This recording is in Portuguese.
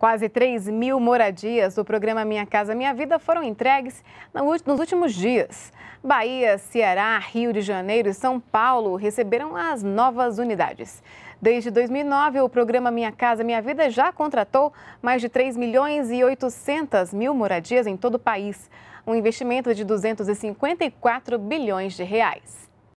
Quase 3 mil moradias do programa Minha Casa Minha Vida foram entregues nos últimos dias. Bahia, Ceará, Rio de Janeiro e São Paulo receberam as novas unidades. Desde 2009, o programa Minha Casa Minha Vida já contratou mais de 3 milhões e 800 mil moradias em todo o país, um investimento de 254 bilhões de reais.